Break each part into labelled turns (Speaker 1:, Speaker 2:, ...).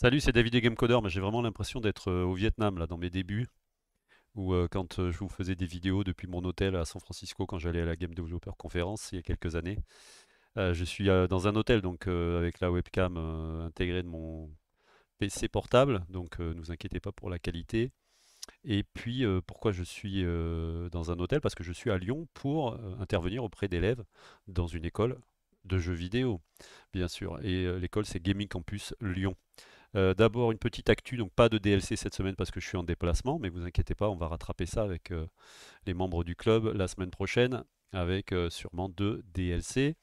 Speaker 1: Salut, c'est David de Gamecoder. J'ai vraiment l'impression d'être euh, au Vietnam, là, dans mes débuts, ou euh, quand euh, je vous faisais des vidéos depuis mon hôtel à San Francisco, quand j'allais à la Game Developer Conference il y a quelques années. je suis dans un hôtel, donc avec la webcam intégrée de mon PC portable, donc ne vous inquiétez pas pour la qualité. Et puis, pourquoi je suis dans un hôtel Parce que je suis à Lyon pour intervenir auprès d'élèves dans une école de jeux vidéo, bien sûr. Et l'école, c'est Gaming Campus Lyon. Euh, d'abord, une petite actu, donc pas de DLC cette semaine parce que je suis en déplacement, mais vous inquiétez pas, on va rattraper ça avec euh, les membres du club la semaine prochaine, avec euh, sûrement deux DLC.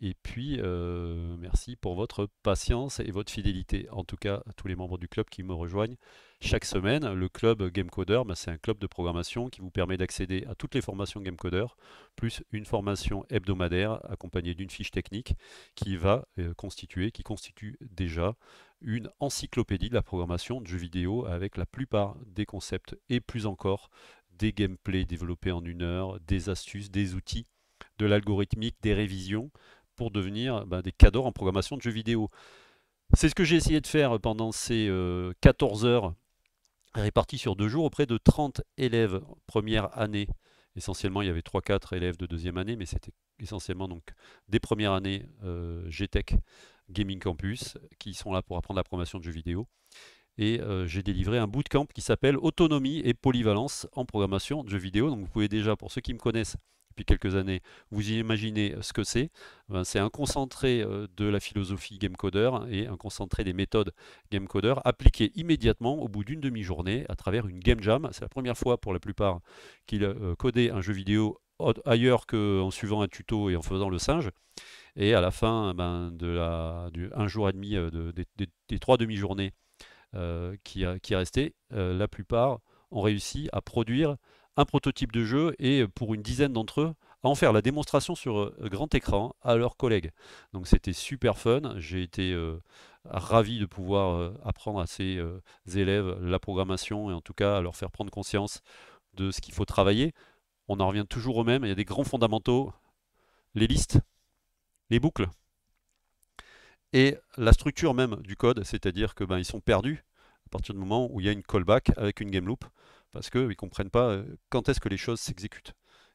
Speaker 1: Et puis, euh, merci pour votre patience et votre fidélité. En tout cas, à tous les membres du club qui me rejoignent chaque semaine. Le club GameCoder, ben, c'est un club de programmation qui vous permet d'accéder à toutes les formations GameCoder, plus une formation hebdomadaire accompagnée d'une fiche technique qui va euh, constituer, qui constitue déjà une encyclopédie de la programmation de jeux vidéo avec la plupart des concepts et plus encore des gameplays développés en une heure, des astuces, des outils, de l'algorithmique, des révisions, pour devenir ben, des cadors en programmation de jeux vidéo. C'est ce que j'ai essayé de faire pendant ces 14 euh, heures réparties sur deux jours auprès de 30 élèves première année. Essentiellement, il y avait 3-4 élèves de deuxième année, mais c'était essentiellement donc des premières années euh, e Gaming Campus qui sont là pour apprendre la programmation de jeux vidéo. Et euh, j'ai délivré un bootcamp qui s'appelle Autonomie et polyvalence en programmation de jeux vidéo. Donc vous pouvez déjà, pour ceux qui me connaissent, depuis quelques années, vous imaginez euh, ce que c'est. Ben, c'est un concentré euh, de la philosophie GameCoder et un concentré des méthodes GameCoder appliquées immédiatement au bout d'une demi-journée à travers une game jam. C'est la première fois pour la plupart qu'ils euh, codaient un jeu vidéo ailleurs qu'en suivant un tuto et en faisant le singe. Et à la fin, ben, de la, du un jour et demi, des, trois demi-journées qui, a, qui est la plupart ont réussi à produire un prototype de jeu et euh, pour une dizaine d'entre eux, à en faire la démonstration sur euh, grand écran à leurs collègues. Donc c'était super fun, j'ai été euh, ravi de pouvoir apprendre à ces élèves la programmation et en tout cas à leur faire prendre conscience de ce qu'il faut travailler. On en revient toujours au même, il y a des grands fondamentaux, les listes, les boucles et la structure même du code, c'est-à-dire que ben, ils sont perdus partir du moment où il y a une callback avec une game loop, parce qu'ils ne comprennent pas euh, quand est-ce que les choses s'exécutent.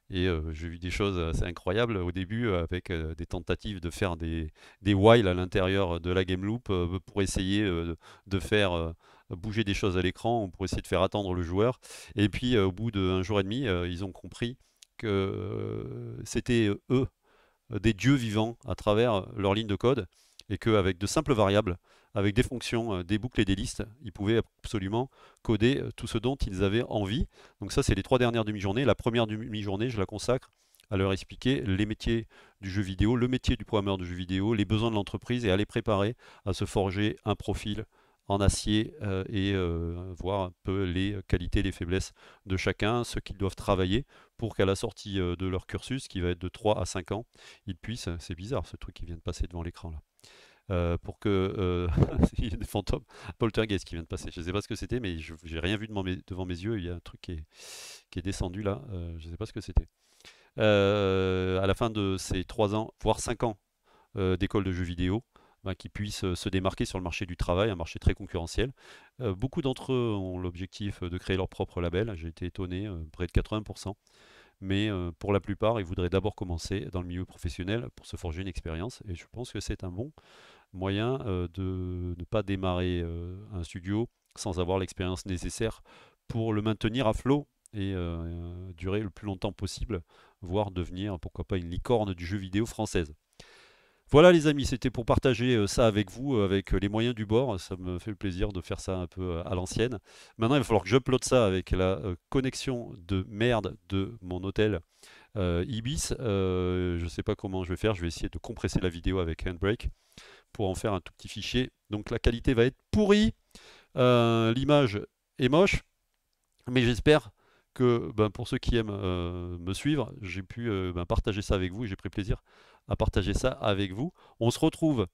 Speaker 1: Et euh, j'ai vu des choses assez incroyables au début euh, avec des tentatives de faire des, while à l'intérieur de la game loop pour essayer de faire bouger des choses à l'écran, pour essayer de faire attendre le joueur. Et puis au bout d'un jour et demi, ils ont compris que c'était eux, des dieux vivants à travers leur ligne de code et qu'avec de simples variables, avec des fonctions, euh, des boucles et des listes, ils pouvaient absolument coder euh, tout ce dont ils avaient envie. Donc ça, c'est les trois dernières demi-journées. La première demi-journée, je la consacre à leur expliquer les métiers du jeu vidéo, le métier du programmeur de jeu vidéo, les besoins de l'entreprise et à les préparer à se forger un profil en acier euh, et voir un peu les qualités, les faiblesses de chacun, ce qu'ils doivent travailler pour qu'à la sortie euh, de leur cursus, qui va être de 3 à 5 ans, ils puissent, c'est bizarre ce truc qui vient de passer devant l'écran là, euh, pour que euh, il y a des fantômes poltergeist qui vient de passer. Je ne sais pas ce que c'était, mais je n'ai rien vu devant mes, devant mes, yeux. Il y a un truc qui est, descendu là. je ne sais pas ce que c'était. à la fin de ces 3 ans, voire 5 ans d'école de jeux vidéo, Hein, qui puissent euh, se démarquer sur le marché du travail, un marché très concurrentiel. Euh, beaucoup d'entre eux ont l'objectif euh, de créer leur propre label, j'ai été étonné, près de 80%. Mais pour la plupart, ils voudraient d'abord commencer dans le milieu professionnel pour se forger une expérience. Et je pense que c'est un bon moyen de ne pas démarrer un studio sans avoir l'expérience nécessaire pour le maintenir à flot et durer le plus longtemps possible, voire devenir, pourquoi pas, une licorne du jeu vidéo française. Voilà les amis, c'était pour partager euh, ça avec vous, euh, avec euh, les moyens du bord. Ça me fait le plaisir de faire ça un peu à l'ancienne. Maintenant, il va falloir que j'upload ça avec la connexion de merde de mon hôtel Ibis. je ne sais pas comment je vais faire. Je vais essayer de compresser la vidéo avec Handbrake pour en faire un tout petit fichier. Donc la qualité va être pourrie. L'image est moche. Mais j'espère ben, pour ceux qui aiment euh, me suivre, j'ai pu euh, ben, partager ça avec vous et j'ai pris plaisir à partager ça avec vous. On se retrouve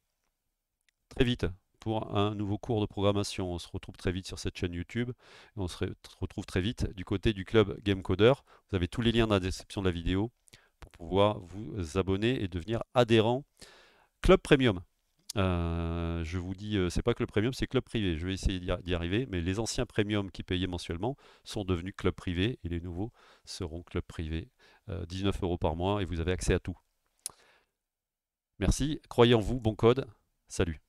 Speaker 1: très vite pour un nouveau cours de programmation. On se retrouve très vite sur cette chaîne YouTube. on se retrouve très vite du côté du club GameCoder. Vous avez tous les liens dans la description de la vidéo pour pouvoir vous abonner et devenir adhérent Club Premium. Euh, je vous dis, euh, c'est pas club premium, c'est club privé. Je vais essayer d'y arriver, mais les anciens premium qui payaient mensuellement sont devenus club privé et les nouveaux seront club privé. 19 euh, euros par mois et vous avez accès à tout. Merci, croyez en vous, bon code, salut.